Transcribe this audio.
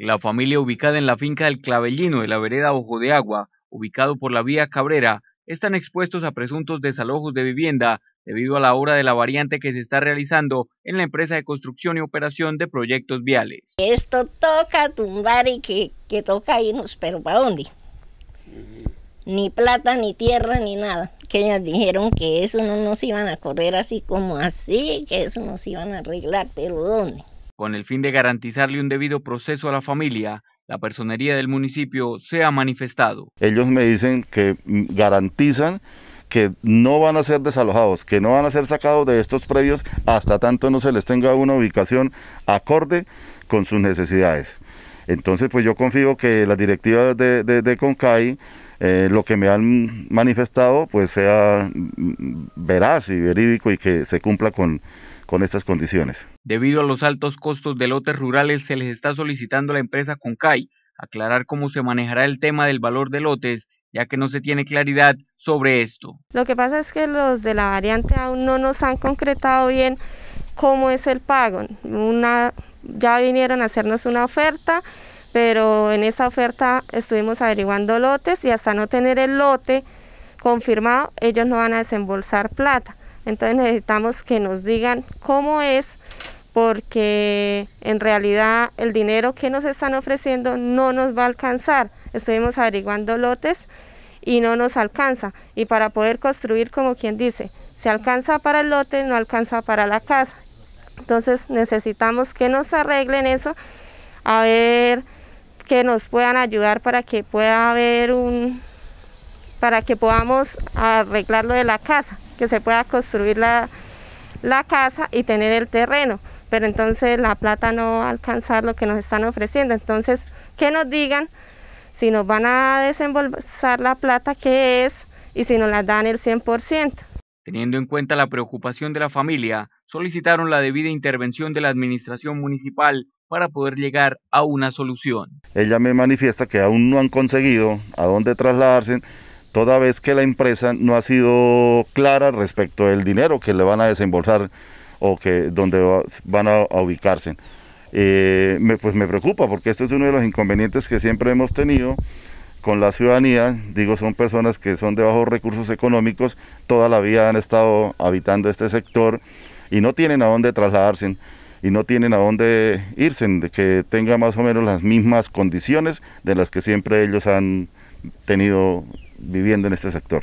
La familia ubicada en la finca del Clavellino de la vereda Ojo de Agua, ubicado por la vía Cabrera, están expuestos a presuntos desalojos de vivienda debido a la obra de la variante que se está realizando en la empresa de construcción y operación de proyectos viales. Esto toca tumbar y que, toca irnos, pero ¿para dónde? Ni plata, ni tierra, ni nada. Que ellas dijeron que eso no nos iban a correr así como así, que eso nos iban a arreglar, pero ¿dónde? Con el fin de garantizarle un debido proceso a la familia, la personería del municipio se ha manifestado. Ellos me dicen que mm, garantizan que no van a ser desalojados, que no van a ser sacados de estos predios hasta tanto no se les tenga una ubicación acorde con sus necesidades. Entonces, pues yo confío que las directivas de, de, CONCAI, eh, lo que me han manifestado, pues sea veraz y verídico y que se cumpla con, con estas condiciones. Debido a los altos costos de lotes rurales, se les está solicitando a la empresa CONCAI aclarar cómo se manejará el tema del valor de lotes ya que no se tiene claridad sobre esto. Lo que pasa es que los de la variante aún no nos han concretado bien cómo es el pago. Una ya vinieron a hacernos una oferta, pero en esa oferta estuvimos averiguando lotes y hasta no tener el lote confirmado, ellos no van a desembolsar plata. Entonces necesitamos que nos digan cómo es, porque en realidad el dinero que nos están ofreciendo no nos va a alcanzar. Estuvimos averiguando lotes y no nos alcanza. Y para poder construir, como quien dice, se alcanza para el lote, no alcanza para la casa. Entonces necesitamos que nos arreglen eso, a ver que nos puedan ayudar para que pueda haber un, para que podamos arreglar lo de la casa, que se pueda construir la, la casa y tener el terreno, pero entonces la plata no va a alcanzar lo que nos están ofreciendo. Entonces, que nos digan si nos van a desembolsar la plata que es y si nos la dan el 100%. Teniendo en cuenta la preocupación de la familia, solicitaron la debida intervención de la administración municipal para poder llegar a una solución. Ella me manifiesta que aún no han conseguido a dónde trasladarse, toda vez que la empresa no ha sido clara respecto del dinero que le van a desembolsar o que donde van a, ubicarse. Eh, pues me preocupa porque esto es uno de los inconvenientes que siempre hemos tenido con la ciudadanía, digo, son personas que son de bajos recursos económicos, toda la vida han estado habitando este sector y no tienen a dónde trasladarse y no tienen a dónde irse, de que tenga más o menos las mismas condiciones de las que siempre ellos han tenido viviendo en este sector.